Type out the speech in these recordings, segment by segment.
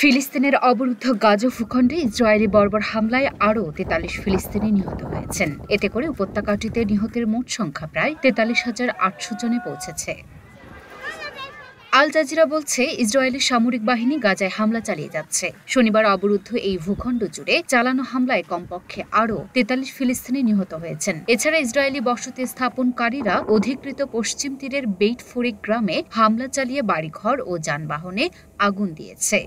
ফিলিস্তিনের অবরুদ্ধ গাজো ভূখণ্ডে ইসরায়েলি বর্বর হামলায় আরও তেতাল্লিশ ফিলিস্তিনি নিহত হয়েছেন এতে করে উপত্যকাটিতে নিহতের মোট সংখ্যা প্রায় তেতাল্লিশ হাজার আটশো জনে পৌঁছেছে আল জাজিরা বলছে ইসরায়েলের সামরিক বাহিনী গাজায় হামলা চালিয়ে যাচ্ছে শনিবার অবরুদ্ধ এই ভূখণ্ড জুড়ে চালানো হামলায় কমপক্ষে আরও তেতাল্লিশ ফিলিস্তিনি নিহত হয়েছেন এছাড়া ইসরায়েলি বসতি স্থাপনকারীরা অধিকৃত পশ্চিম তীরের বেইট ফুরিক গ্রামে হামলা চালিয়ে বাড়িঘর ও যানবাহনে আগুন দিয়েছে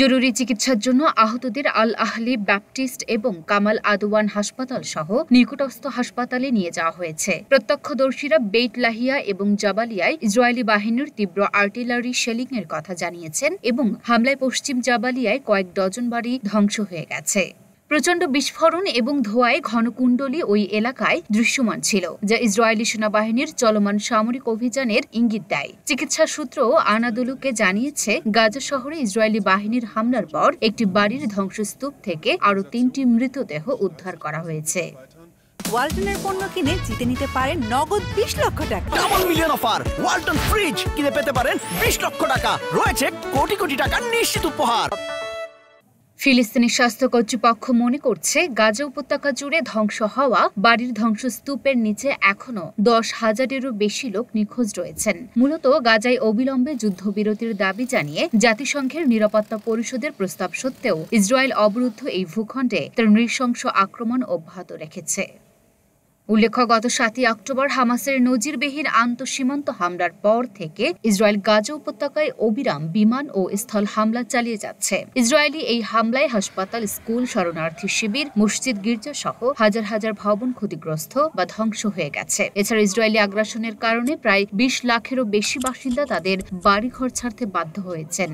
জরুরি চিকিৎসার জন্য আহতদের আল আহলি ব্যাপটিস্ট এবং কামাল আদওয়ান হাসপাতাল সহ নিকটস্থ হাসপাতালে নিয়ে যাওয়া হয়েছে প্রত্যক্ষদর্শীরা বেইট লাহিয়া এবং জাবালিয়ায় ইসরায়েলি বাহিনীর তীব্র আর্টিলারি শেলিং এর কথা জানিয়েছেন এবং হামলায় পশ্চিম জাবালিয়ায় কয়েক ডজন বাড়ি ধ্বংস হয়ে গেছে প্রচণ্ড বিস্ফোরণ এবং ধোয়ায় ঘনকুণ্ডলী ওই এলাকায় দৃশ্যমান ছিল যা ইসরায়েলি সেনাবাহিনীর চলমান সামরিক অভিযানের ইঙ্গিত দেয় চিকিৎসা সূত্র আনাদুলুকে জানিয়েছে গাজা শহরে ইসরায়েলি বাহিনীর হামলার পর একটি বাড়ির ধ্বংসস্তূপ থেকে আরও তিনটি মৃতদেহ উদ্ধার করা হয়েছে ওয়ালটনের পণ্য কিনে জিতে নিতে পারেন নগদ বিশ লক্ষ টাকা double million offer Walton fridge কিনে পেতে পারেন লক্ষ টাকা রয়েছে কোটি কোটি টাকা নিশ্চিত উপহার ফিলিস্তিনি স্বাস্থ্য কর্তৃপক্ষ মনে করছে গাজা উপত্যকা জুড়ে ধ্বংস হওয়া বাড়ির ধ্বংসস্তূপের নিচে এখনও দশ হাজারেরও বেশি লোক নিখোঁজ রয়েছেন মূলত গাজায় অবিলম্বে যুদ্ধবিরতির দাবি জানিয়ে জাতিসংঘের নিরাপত্তা পরিষদের প্রস্তাব সত্ত্বেও ইসরায়েল অবরুদ্ধ এই ভূখণ্ডে তার নৃশংস আক্রমণ অব্যাহত রেখেছে উল্লেখ্য গত সাতই অক্টোবর হামাসের নজিরবিহীন আন্তঃসীমান্ত হামলার পর থেকে ইসরায়েল গাজা উপত্যকায় অবিরাম বিমান ও স্থল হামলা চালিয়ে যাচ্ছে ইসরায়েলি এই হামলায় হাসপাতাল স্কুল শরণার্থী শিবির মসজিদ গির্জা সহ হাজার হাজার ভবন ক্ষতিগ্রস্ত বা ধ্বংস হয়ে গেছে এছাড়া ইসরায়েলি আগ্রাসনের কারণে প্রায় বিশ লাখেরও বেশি বাসিন্দা তাদের বাড়িঘর ছাড়তে বাধ্য হয়েছেন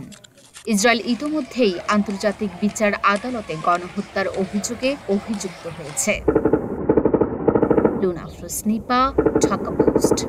ইসরায়েল ইতোমধ্যেই আন্তর্জাতিক বিচার আদালতে গণহত্যার অভিযোগে অভিযুক্ত হয়েছে Soon after Snipa, Tucker Boost.